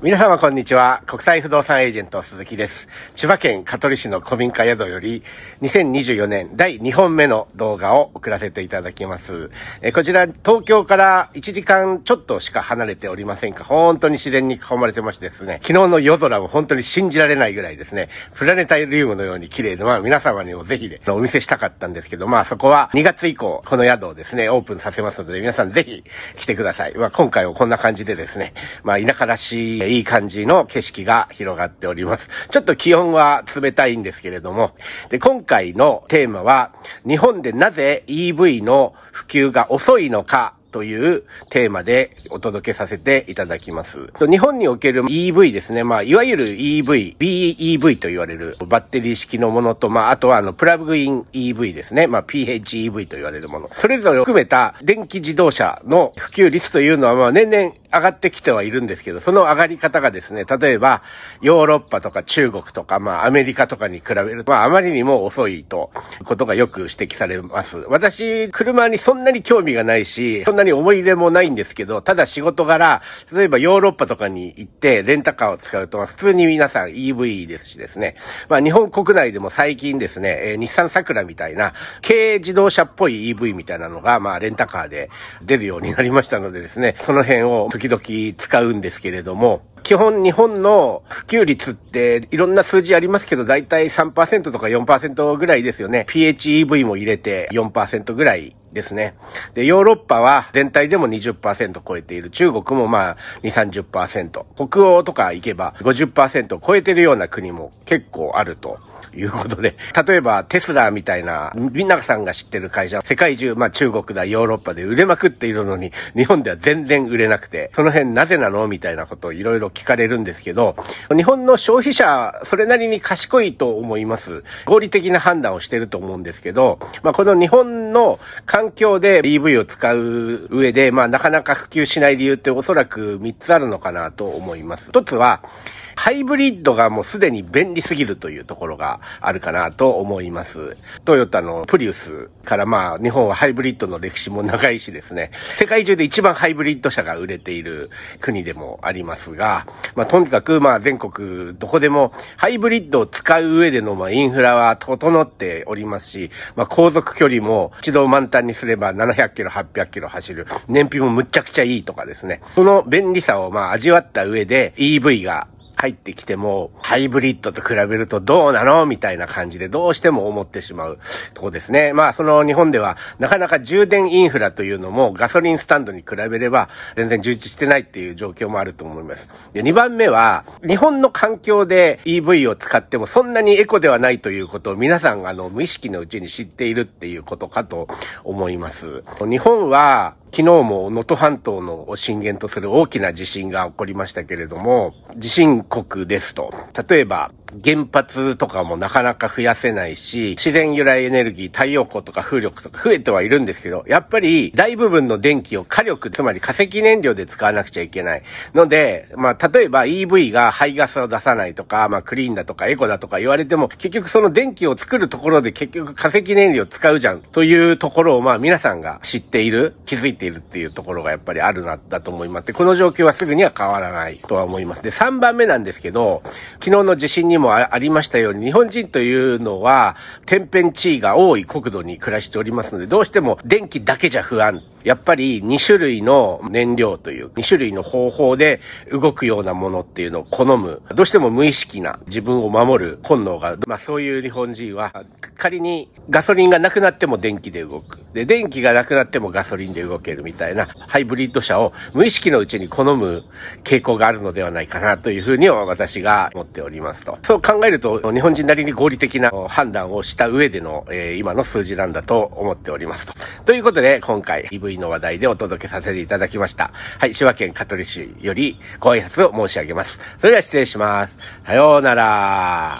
皆様こんにちは。国際不動産エージェント鈴木です。千葉県香取市の古民家宿より2024年第2本目の動画を送らせていただきます。えこちら東京から1時間ちょっとしか離れておりませんか本当に自然に囲まれてましてですね、昨日の夜空も本当に信じられないぐらいですね、プラネタリウムのように綺麗で、まあ皆様にもぜひね、お見せしたかったんですけど、まあそこは2月以降この宿をですね、オープンさせますので皆さんぜひ来てください。まあ今回はこんな感じでですね、まあ田舎らしいいい感じの景色が広がっております。ちょっと気温は冷たいんですけれども、で今回のテーマは、日本でなぜ EV の普及が遅いのかというテーマでお届けさせていただきます。日本における EV ですね。まあ、いわゆる EV、BEV と言われるバッテリー式のものと、まあ、あとはあの、プラグイン EV ですね。まあ、PHEV と言われるもの。それぞれを含めた電気自動車の普及率というのは、まあ、年々上がってきてはいるんですけど、その上がり方がですね、例えば、ヨーロッパとか中国とか、まあ、アメリカとかに比べると、まあ、あまりにも遅いと、ことがよく指摘されます。私、車にそんなに興味がないし、そんなに思い入れもないんですけど、ただ仕事柄、例えばヨーロッパとかに行ってレンタカーを使うと、普通に皆さん EV ですしですね、まあ日本国内でも最近ですね、えー、日産桜みたいな、軽自動車っぽい EV みたいなのが、まあレンタカーで出るようになりましたのでですね、その辺を時々使うんですけれども、基本日本の普及率っていろんな数字ありますけど、だいたい3%とか4%ぐらいですよね。PHEV も入れて4%ぐらいですね。で、ヨーロッパは全体でも20%超えている。中国もまあ2、30%。北欧とか行けば50%を超えてるような国も結構あるということで、例えばテスラみたいな、みんなさんが知ってる会社、世界中、まあ中国だ、ヨーロッパで売れまくっているのに、日本では全然売れなくて、その辺なぜなのみたいなことをいろいろ聞かれるんですけど、日本の消費者、それなりに賢いと思います。合理的な判断をしてると思うんですけど、まあこの日本の環境で EV を使う上で、まあなかなか普及しない理由っておそらく3つあるのかなと思います。一つは、ハイブリッドがもうすでに便利すぎるというところがあるかなと思います。トヨタのプリウスからまあ日本はハイブリッドの歴史も長いしですね、世界中で一番ハイブリッド車が売れている国でもありますが、まあとにかくまあ全国どこでもハイブリッドを使う上でのまあインフラは整っておりますし、まあ航続距離も一度満タンにすれば700キロ、800キロ走る、燃費もむっちゃくちゃいいとかですね、その便利さをまあ味わった上で EV が入ってきても、ハイブリッドと比べるとどうなのみたいな感じでどうしても思ってしまうとこですね。まあその日本ではなかなか充電インフラというのもガソリンスタンドに比べれば全然充実してないっていう状況もあると思います。で、2番目は日本の環境で EV を使ってもそんなにエコではないということを皆さんがあの無意識のうちに知っているっていうことかと思います。日本は昨日も能登半島の震源とする大きな地震が起こりましたけれども、地震国ですと、例えば原発とかもなかなか増やせないし、自然由来エネルギー、太陽光とか風力とか増えてはいるんですけど、やっぱり大部分の電気を火力、つまり化石燃料で使わなくちゃいけない。ので、まあ、例えば EV が排ガスを出さないとか、まあ、クリーンだとかエコだとか言われても、結局その電気を作るところで結局化石燃料使うじゃんというところを、まあ、皆さんが知っている、気づいているっていうところがやっぱりあるな、だと思います。で、この状況はすぐには変わらないとは思います。で、3番目なんですけど、昨日の地震ににもありましたように、日本人というのは、天変地異が多い国土に暮らしておりますので、どうしても電気だけじゃ不安やっぱり2種類の燃料という2種類の方法で動くようなものっていうのを好む、どうしても無意識な自分を守る本能が、まあそういう日本人は仮にガソリンがなくなっても電気で動く。で、電気がなくなってもガソリンで動けるみたいなハイブリッド車を無意識のうちに好む傾向があるのではないかなというふうに私が思っておりますと。そう考えると日本人なりに合理的な判断をした上での、えー、今の数字なんだと思っておりますと。ということで今回 EV 福の話題でお届けさせていただきました。はい、滋賀県香取市よりご挨拶を申し上げます。それでは失礼します。さようなら。